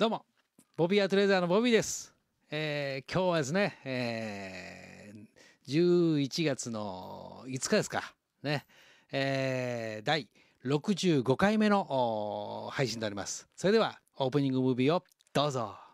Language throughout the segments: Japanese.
どうも、ボビーアトレーザーのボビーです。えー、今日はですね、えー、11月の5日ですか、ね、えー、第65回目の配信となります。それでは、オープニングムービーをどうぞ。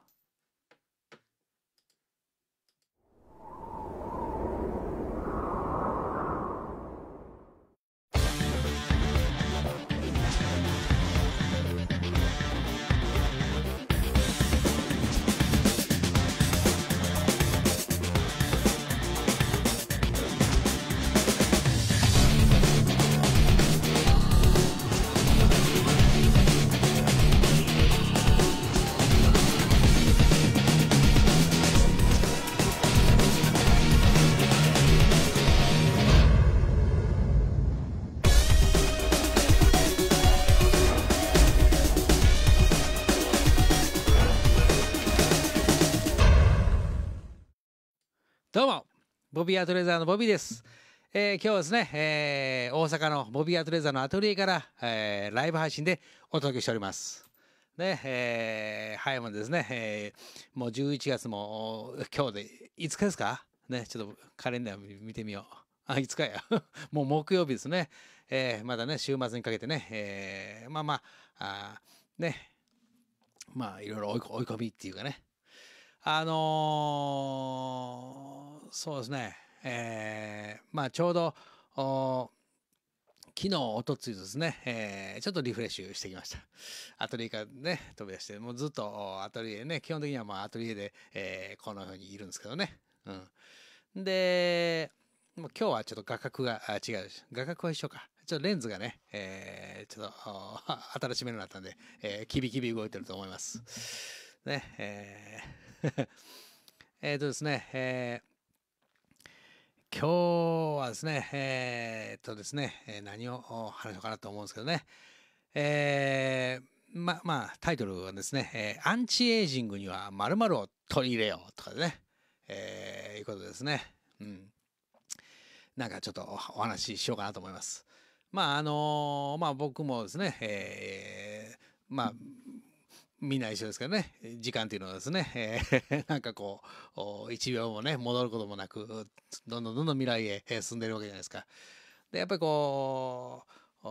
ビアトレザーのボビーです。えー、今日はですね、えー、大阪のボビアトレザーのアトリエから、えー、ライブ配信でお届けしております。ね、えー、早いもんですね、えー、もう11月も今日で5日ですかね、ちょっとカレンダー見てみよう。あ、5日や。もう木曜日ですね。えー、まだね、週末にかけてね、えー、まあまあ、あね、まあいろいろ追い込みっていうかね。あのーそうですね、えー、まあちょうど昨日、おとついですね、えー、ちょっとリフレッシュしてきました。アトリエからね、飛び出して、もうずっとアトリエね、基本的にはまあアトリエで、えー、このようにいるんですけどね。うん。で、も今日はちょっと画角が、違う画角は一緒か。ちょっとレンズがね、えー、ちょっと 新しめになったんで、えー、キビキビ動いてると思います。ね、えー えっとですね、えー今日はですね、えー、っとですね、何を話そうかなと思うんですけどね、えー、ま、まあ、タイトルはですね、えー、アンチエイジングには〇〇を取り入れようとかね、えー、いうことですね。うん。なんかちょっとお話ししようかなと思います。まあ、あのー、まあ僕もですね、えー、まあ、みんな一緒ですからね時間というのはですね、えー、なんかこう1秒もね戻ることもなくどんどんどんどん未来へ進んでるわけじゃないですか。でやっぱりこう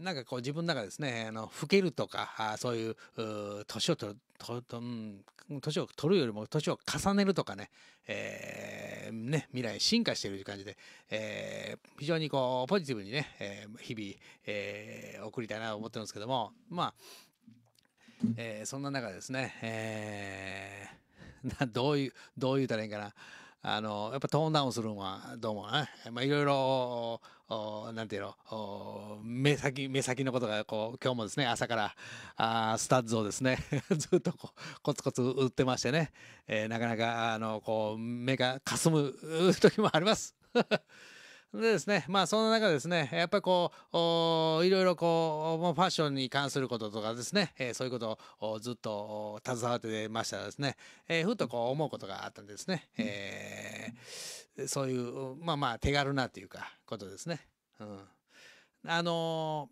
なんかこう自分の中ですねあの老けるとかあそういう年を取るとと、年を取るよりも年を重ねるとかね,、えー、ね未来進化している感じで、えー、非常にこうポジティブにね、えー、日々、えー、送りたいなと思ってるんですけどもまあえー、そんな中ですね、えー、どういう、どう言うたらいいんかな。あの、やっぱトーンダウンするのはどうもね、まあいろいろ、なんていうの、目先、目先のことが、こう、今日もですね、朝から、あスタッズをですね、ずっとこう、コツコツ売ってましてね、えー、なかなか、あの、こう、目がかすむ時もあります。でですね、まあそな中ですね、やっぱりこう、いろいろこう、ファッションに関することとかですね、えー、そういうことをずっと携わってましたらですね、えー、ふとこう思うことがあったんですね、うん、えー、そういう、まあまあ手軽なというか、ことですね。うん。あの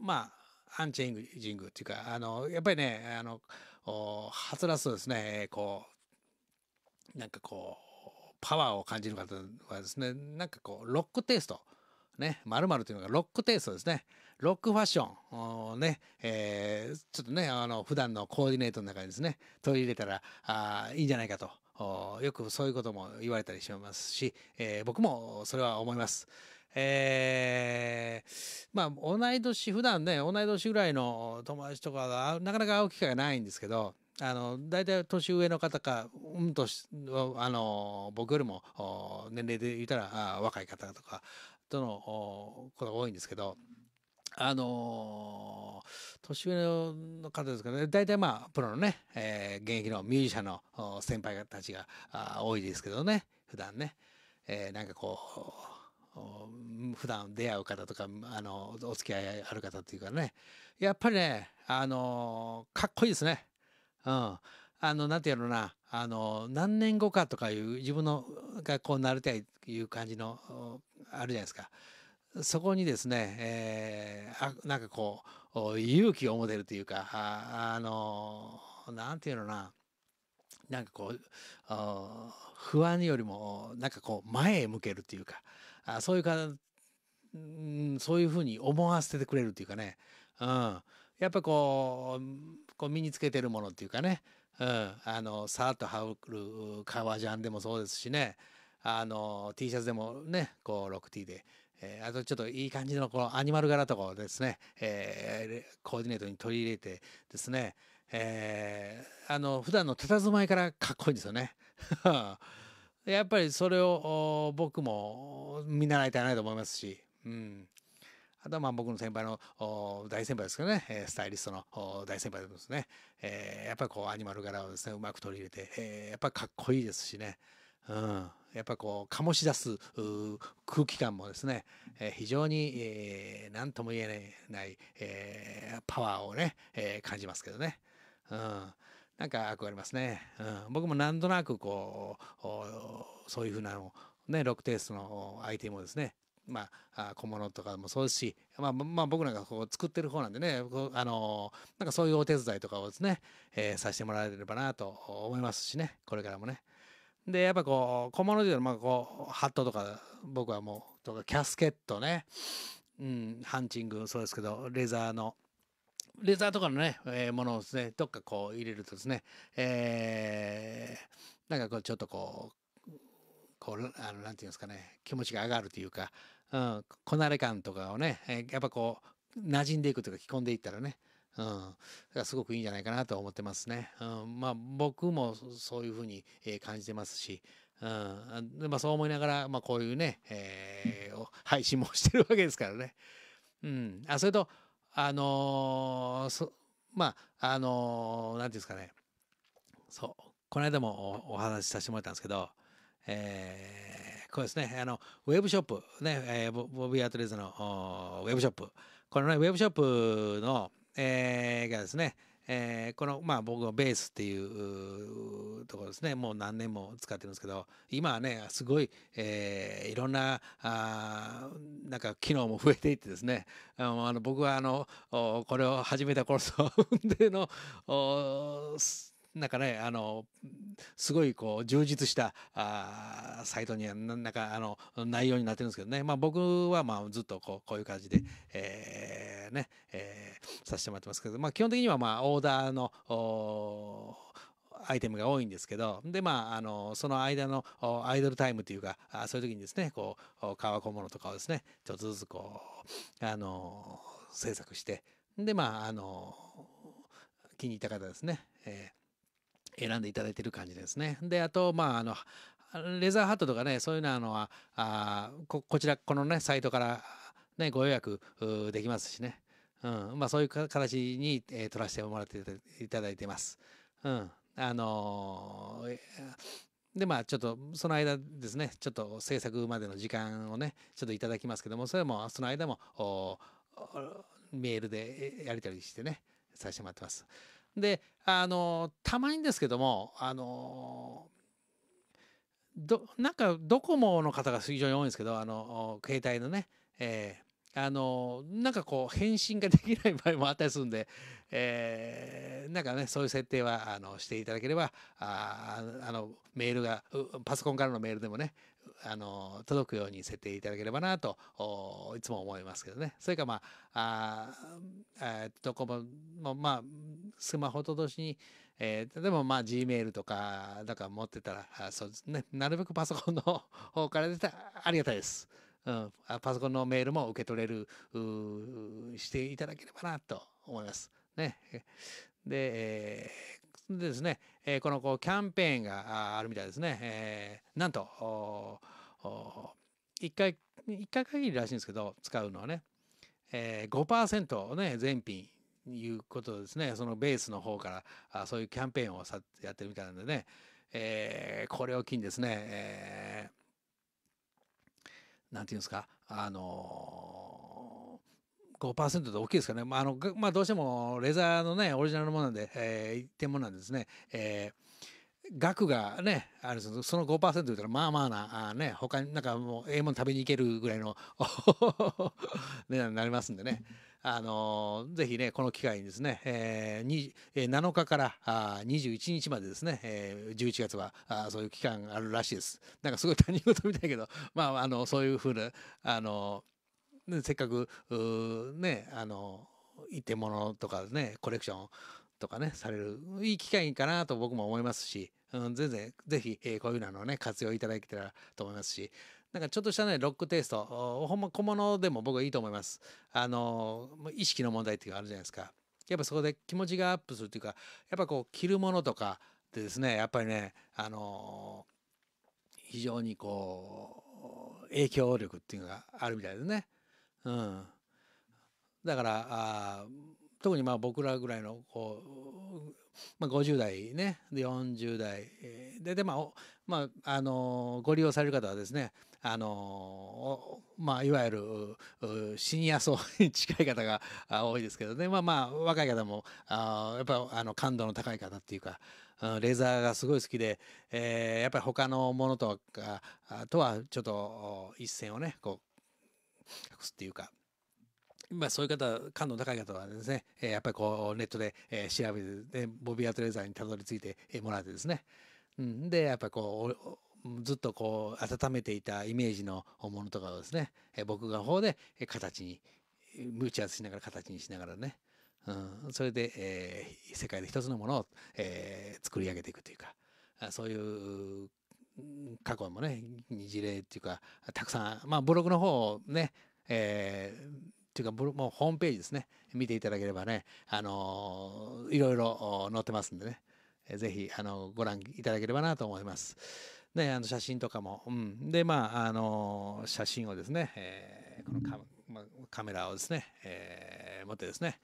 まあ、アンチェンジングっていうか、あのやっぱりね、あの、はつらすとですね、こう、なんかこう、パワーを感じる方はですねなんかこうロックテイストねまるというのがロックテイストですねロックファッションね、えー、ちょっとねあの普段のコーディネートの中にですね取り入れたらあいいんじゃないかとよくそういうことも言われたりしますし、えー、僕もそれは思います。えー、まあ同い年普段ね同い年ぐらいの友達とかがなかなか会う機会がないんですけどあの大体年上の方かうんとあの僕よりも年齢で言ったら若い方とかとのことが多いんですけど。あのー、年上の方ですからね、大体まあ、プロのね、えー、現役のミュージシャンの先輩たちが多いですけどね、普段ね、えー、なんかこう、普段出会う方とか、あの、お付き合いある方っていうかね、やっぱりね、あのー、かっこいいですね。うん。あの、なんていうのな、あの、何年後かとかいう、自分の学校になりたいという感じの、あるじゃないですか。そこにですね、えー、あなんかこう、勇気を持てるというか、あ、あのなんていうのな、なんかこう、不安よりも、なんかこう、前へ向けるというか、あそういうか、うん、そういうふうに思わせてくれるというかね、うん。やっぱこう、こう身につけてるものっていうかね、うん、あのサーっと羽織る革ジャンでもそうですしねあの T シャツでもねこう 6T で。えー、あとちょっといい感じのこのアニマル柄とかをですね、えー、コーディネートに取り入れてですね、えー、あの普段の佇まいからかっこいいんですよね。やっぱりそれを僕も見習いたいなと思いますし、うん、あとはまあ僕の先輩の大先輩ですけどね、スタイリストの大先輩ですね、えー、やっぱりこうアニマル柄をですね、うまく取り入れて、えー、やっぱりかっこいいですしね、うん、やっぱこう醸し出す空気感もですね、えー、非常に、えー、何とも言えない、えー、パワーをね、えー、感じますけどね。うんなんか憧れますね、うん、僕もなんとなくこうそういうふうなのねロックテイストのアイテムをですねまあ、小物とかもそうですし、まあ、まあ、僕なんかこう作ってる方なんでね、あのー、なんかそういうお手伝いとかをですね、えー、させてもらえればなと思いますしね、これからもね。で、やっぱこう、小物というのは、まあこう、ハットとか、僕はもう、とか、キャスケットね、うん、ハンチングそうですけど、レザーの、レザーとかのね、えー、ものをですね、どっかこう入れるとですね、えー、なんかこうちょっとこう、こうあのなていうんですかね気持ちが上がるというか、うん、こなれ感とかをねやっぱこう馴染んでいくというか着込んでいったらね、うん、すごくいいんじゃないかなと思ってますね。うん、まあ、僕もそういうふうに感じてますし、うんまあ、そう思いながら、まあ、こういうね、えー、配信もしてるわけですからね。うん、あそれとあのー、まああの何、んて言うんですかねそうこの間もお話しさせてもらったんですけどえー、こうですね、あの、ウェブショップ、ね、えー、ボビー・アトレーズのウェブショップ、このね、ウェブショップの、えー、がですね、えー、この、まあ、僕のベースっていうところですねもう何年も使ってるんですけど今はねすごい、えー、いろんなあなんか機能も増えていってですねあの僕はあのこれを始めた頃と でのなんかねあのすごいこう充実したあサイトにはなんかあの内容になってるんですけどね、まあ、僕はまあずっとこうこういう感じで、えー、ね、えー、させてもらってますけど、まあ、基本的にはまあオーダーのアイテムが多いんですけどでまああのその間のアイドルタイムというかあそういう時にですねこう革小物とかをですねちょっとずつこうあの制作してでまああの気に入った方ですね、え選んでいただいてる感じですね。であとまああのレザーハットとかねそういうのはあここちらこのねサイトから、ね、ご予約できますしね、うんまあ、そういう形に、えー、取らせてもらっていただいてます。うんあのー、でまあちょっとその間ですねちょっと制作までの時間をねちょっといただきますけどもそれもその間もメールでやり取りしてねさせてもらってます。であのたまにですけどもあのどなんかドコモの方が非常に多いんですけどあの携帯のね、えーあのなんかこう返信ができない場合もあったりするんで、えー、なんかねそういう設定はあのしていただければああのメールがパソコンからのメールでもねあの届くように設定いただければなといつも思いますけどねそれかまああどこも、まあ、スマホと同時に、えー、例えばまあ Gmail とかなんか持ってたらあそう、ね、なるべくパソコンの方から出たらありがたいです。うん、パソコンのメールも受け取れるしていただければなと思います。ね、で,、えー、でですね、えー、このこうキャンペーンがあるみたいですね。えー、なんと1回1回限りらしいんですけど使うのはね、えー、5%ね全品いうことですねそのベースの方からあそういうキャンペーンをさやってるみたいなんでね、えー、これを機にですね、えーなんていうんですかあのー、5%って大きいですかね、まああのまあ、どうしてもレザーのねオリジナルのものなんで、えー、一点もなんですね、えー、額がねあれその5%言ったらまあまあなあ、ね、他になんかもうええもん食べに行けるぐらいの値段になりますんでね。あのぜひねこの機会にですね、えー、7日からあ21日までですね、えー、11月はあそういう期間あるらしいですなんかすごい他人事みたいけど まああのそういうふうなあのせっかくねあの一点物とかねコレクションとかねされるいい機会かなと僕も思いますし、うん、全然ぜひ、えー、こういうのね活用いただけたらと思いますしなんかちょっとしたね、ロックテイスト、ほんま小物でも僕はいいと思います。あの、意識の問題っていうのがあるじゃないですか。やっぱそこで気持ちがアップするっていうか、やっぱこう、着るものとかでですね、やっぱりね、あの非常にこう、影響力っていうのがあるみたいですね。うん。だから、あ特にまあ僕らぐらいのこまあ、50代ねで40代でで、まあまあ、あのご利用される方はですねあの、まあ、いわゆるシニア層に近い方が多いですけどね、まあ、まあ若い方もあやっぱあの感度の高い方っていうか。レーザーがすごい好きで、えー、やっぱり他のものとはとはちょっと一線をねこう隠すっていうかまあ、そういう方感度高い方はですね、えやっぱりこうネットで、え調べて、ボビー・アトレーザーにたどり着いてもらってですね、うん、でやっぱりこうずっとこう温めていたイメージのものとかをですね、え僕が方で形にムち合わせしながら形にしながらね、うん、それで、えー、世界で一つのものを、えー、作り上げていくというかそういう過去もね事例っていうかたくさんまあブログの方をねえー、っていうかもうホームページですね見ていただければねあのいろいろ載ってますんでねぜひあのご覧いただければなと思います。ね、あの写真とかも、うん、でまああの写真をですね、えー、このカ,、まあ、カメラをですね、えー、持ってですね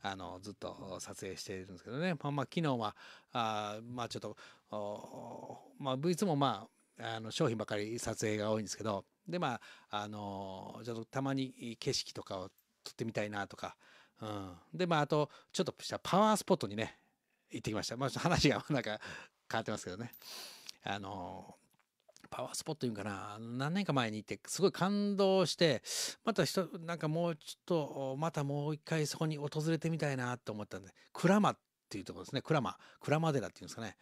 あのずっと撮影しているんですけどね、まあ、まあ、昨日はあまあちょっとまあ、いつもまああの商品ばかり撮影が多いんですけどでまああのちょっとたまに景色とかを撮ってみたいなとか、うん、でまああとちょっとしたパワースポットにね行ってきました、まあ、話が なんか変わってますけどねあのパワースポットいうんかな何年か前に行ってすごい感動してまた人なんかもうちょっとまたもう一回そこに訪れてみたいなと思ったんで鞍馬っていうところですね鞍馬鞍馬寺っていうんですかね、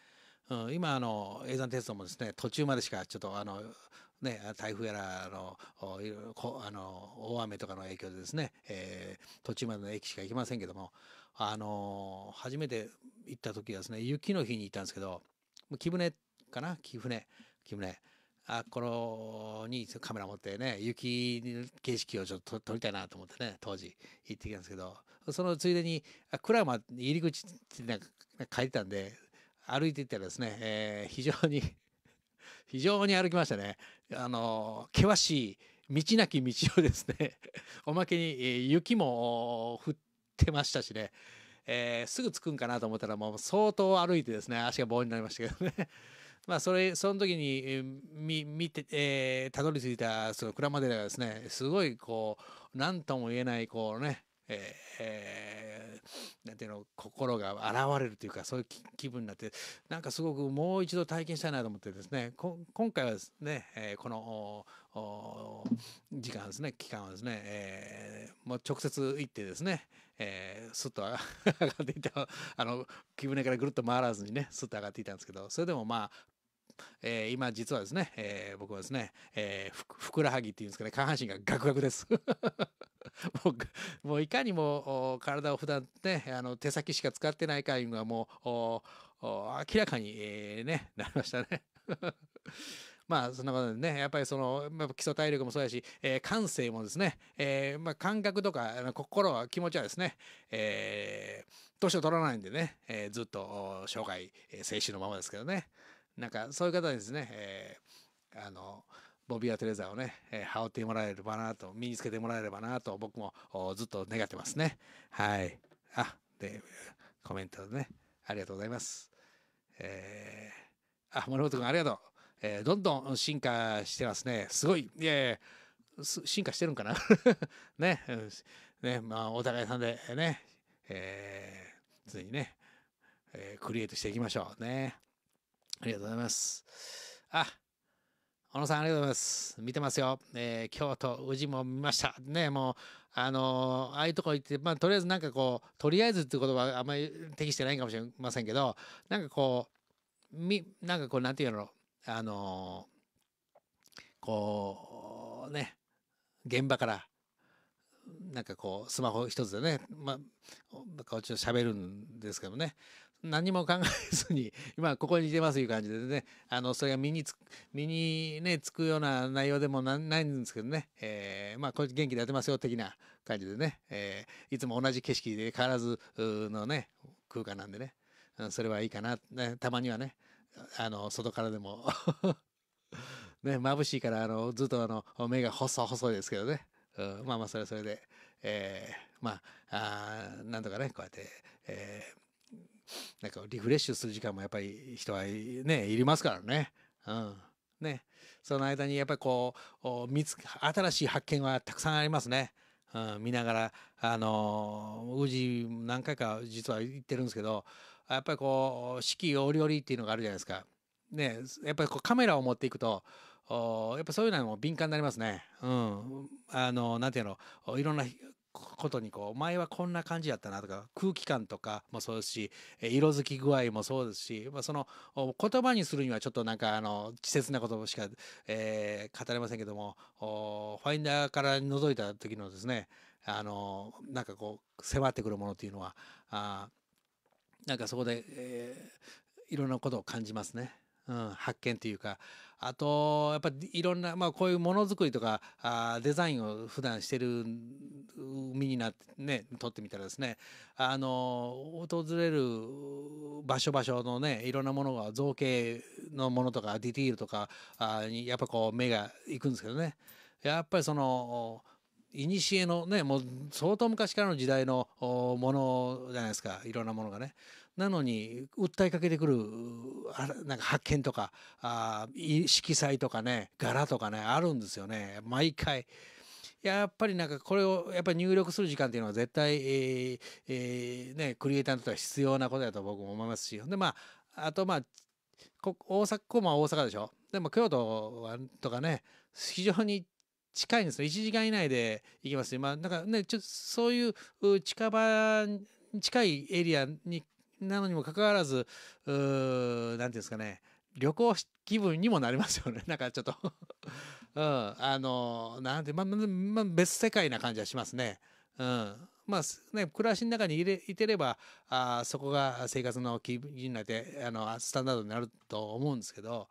うん、今あの叡山鉄道もですね途中までしかちょっとあのね、台風やらあのあの大雨とかの影響でですね、えー、途中までの駅しか行きませんけども、あの初めて行った時はですね雪の日に行ったんですけど木船かな木船木船あこのにカメラ持ってね雪景色をちょっと撮りたいなと思ってね当時行ってきたんですけどそのついでに鞍馬入り口ってなんか書いてたんで歩いていったらですね、えー、非常に非常に歩きましたね。あの険しい道なき道をですね おまけに雪も降ってましたしね、えー、すぐ着くんかなと思ったらもう相当歩いてですね足が棒になりましたけどね まあそれその時に見見て、えー、たどり着いたその鞍馬寺がですねすごいこう何とも言えないこうね、えーなんていうの心が現れるというかそういう気分になってなんかすごくもう一度体験したいなと思ってですね今回はですね、えー、この時間ですね期間はですね、えー、もう直接行ってですね、えー、すっと 上がっていたあの木舟からぐるっと回らずにねすっと上がっていたんですけどそれでもまあえー、今実はですね、えー、僕はですね、えー、ふくらはぎっていうんですかね下半身がガクガクです もうもういかにも体を普段ねあの手先しか使ってないかいうのはもう明らかに、えー、ねなりましたね まあそんなことでねやっぱりその、っぱ基礎体力もそうやし、えー、感性もですね、えーまあ、感覚とか心は気持ちはですね、えー、年を取らないんでね、えー、ずっと生涯、えー、青春のままですけどね、なんかそういう方にですね、えー、あのボビー・ア・テレザーをね、えー、羽織ってもらえればなと身につけてもらえればなと僕もずっと願ってますねはいあでコメントねありがとうございますえー、あ森本君ありがとう、えー、どんどん進化してますねすごいいいや進化してるんかな ね,、ねまあ、お互いさんでね、えー、常にね、えー、クリエイトしていきましょうねありがとうございます。あ、小野さんありがとうございます。見てますよ。えー、京都、宇治も見ました。ね、もう、あのー、ああいうとこ行って、まあ、とりあえずなんかこう、とりあえずって言葉はあんまり適してないかもしれませんけど、なんかこう、み、なんかこう、なんていうの、あのー、こう、ね、現場から、なんかこう、スマホ一つでね、まあ、なんかちょっと喋るんですけどね、何も考えずに今 ここにいてますいう感じでねあのそれが身につく身にねつくような内容でもなないんですけどね、えー、まあこれ元気でやってますよ的な感じでね、えー、いつも同じ景色で変わらずのね空間なんでね、うん、それはいいかな、ね、たまにはねあの外からでも ね眩しいからあのずっとあの目が細細いですけどね、うん、まあまあそれはそれで、えー、まああなんとかねこうやって、えーなんかリフレッシュする時間もやっぱり人はね、いりますからね。うん。ね。その間にやっぱりこう、見つ、新しい発見はたくさんありますね。うん、見ながら、あの宇治何回か実は行ってるんですけど、やっぱりこう、四季折々っていうのがあるじゃないですか。ね、やっぱりこうカメラを持っていくと、やっぱそういうのも敏感になりますね。うん。あの、なんていうの、いろんなことにこう前はこんな感じやったなとか空気感とかもそうですし色づき具合もそうですし、まあ、その言葉にするにはちょっとなんかあの稚拙なことしか、え語れませんけどもファインダーから覗いた時のですねあのなんかこう迫ってくるものっていうのはあなんかそこで、えー、いろんなことを感じますね、うん、発見というかあとやっぱりいろんな、まあ、こういうものづくりとかあデザインを普段してる身になってね撮ってみたらですねあの訪れる場所場所のねいろんなものが造形のものとかディティールとかあにやっぱこう目がいくんですけどねやっぱりその。えのねもう相当昔からの時代のものじゃないですかいろんなものがね。なのに訴えかけてくるなんか発見とかあ色彩とかね柄とかねあるんですよね毎回。やっぱりなんかこれをやっぱり入力する時間っていうのは絶対、えーえー、ね、クリエイターにとっては必要なことだと僕も思いますしでまああとまあこ大阪ここも大阪でしょでも京都とかね非常に近いんですよ1時間以内で行きますよまあなんかねちょっとそういう近場に近いエリアになのにもかかわらず何ていうんですかね旅行気分にもなりますよね なんかちょっとうんあのなんてまあ、ま別世界な感じはしますねうんまあね、暮らしの中にいれいてればあそこが生活の基準になってあのスタンダードになると思うんですけど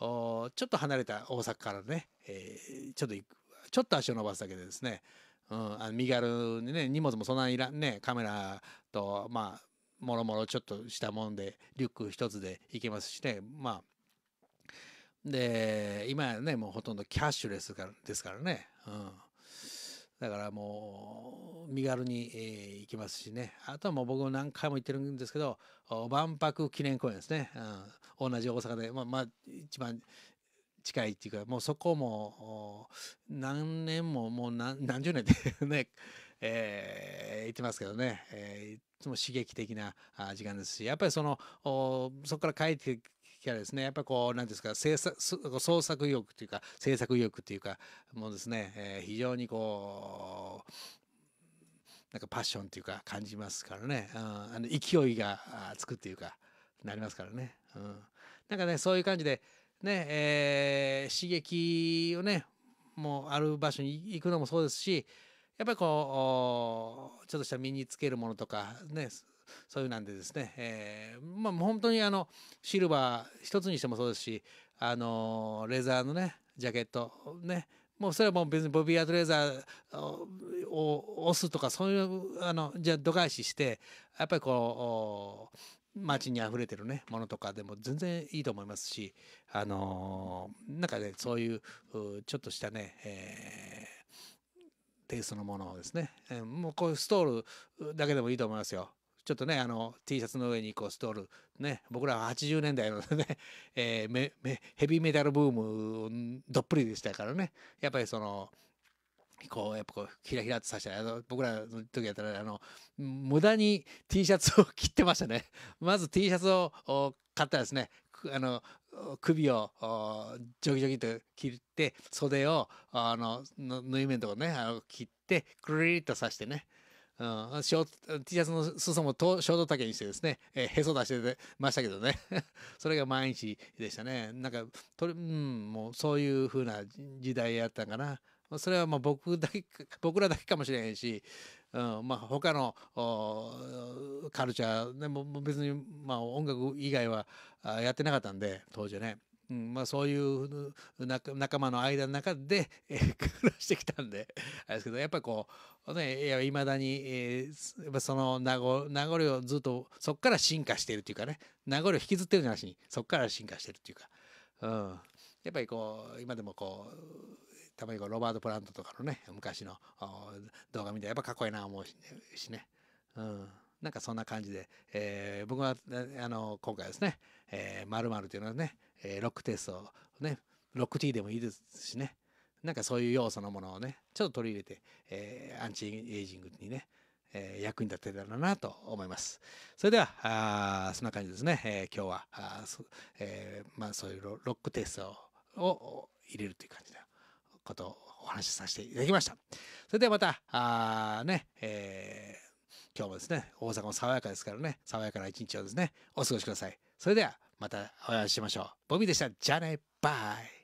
おちょっと離れた大阪からね、えー、ちょっと行ちょっと足を伸ばすだけでですね、うん、あの身軽にね荷物もそんなにいらんねカメラとまあもろもろちょっとしたもんでリュック一つで行けますしねまあで今やねもうほとんどキャッシュレスからですからね、うん、だからもう身軽に、えー、行きますしねあとはもう僕も何回も行ってるんですけど万博記念公園ですね、うん、同じ大阪で、まあ、まあ、一番近いっていうかもうそこも何年ももう何十年で ね、えー、行ってますけどね、えー、いつも刺激的な時間ですしやっぱりそのそこから帰ってきたらですねやっぱこう何ですか制作創作意欲というか制作意欲というかもうですね、えー、非常にこうなんかパッションというか感じますからね、うん、あの勢いがつくっていうかなりますからね、うん、なんかねそういう感じでね、えー、刺激をね、もうある場所に行くのもそうですし、やっぱりこう、ちょっとした身につけるものとか、ね、そういうなんでですね、えー、まあ本当にあの、シルバー一つにしてもそうですし、あの、レザーのね、ジャケット、ね、もうそれはもう別にボビーアートレーザーを押すとかそういう、あの、じゃ度外視して、やっぱりこう、街に溢れてるねものとかでも全然いいと思いますしあのー、なんかねそういうちょっとしたね、えー、テイストのものをですね、えー、もうこういうストールだけでもいいと思いますよちょっとねあの T シャツの上にこうストールね僕らは80年代のね、えー、ヘビーメタルブームどっぷりでしたからねやっぱりそのこうやっぱこうひらひらってさしたらあの僕らの時やったらあの無駄に T シャツを 切ってましたねまず T シャツを買ったらですねあの首をジョギジョギと切って袖をあの縫い目のとこねあの切ってくるりっと刺してね、うん、ショー T シャツの裾もとショート丈にしてですね、えー、へそ出してましたけどね それが毎日でしたねなんかと、うん、もうそういう風な時代やったんかな。それはまあ僕だけ 僕らだけかもしれへんし、うんまあ、他のカルチャーでも別にまあ音楽以外はやってなかったんで当時ね、うんまあ、そういう仲間の間の中で暮らしてきたんであれですけどやっぱりこうねいまだに、えー、やっぱその名残名残をずっとそこから進化してるっていうかね名残を引きずってるじゃなしにそこから進化してるっていうか、うん、やっぱりこう今でもこうたまにロバート・プラントとかのね昔の動画見てやっぱかっこいいな思うしね、うん、なんかそんな感じで、えー、僕はあの今回ですね「ま、え、る、ー、というのはね、えー、ロックテストをねロックティーでもいいですしねなんかそういう要素のものをねちょっと取り入れて、えー、アンチエイジングにねえ役に立てたらなと思います。それでは、あそんな感じですね。えー、今日はあそ、えー、まあ、そういうロックテストを入れるという感じでことをお話しさせていただきました。それではまた、あね、えー、今日もですね、大阪も爽やかですからね、爽やかな一日をですね、お過ごしください。それでは、またお会いしましょう。ボビーでした。じゃあね、バイ。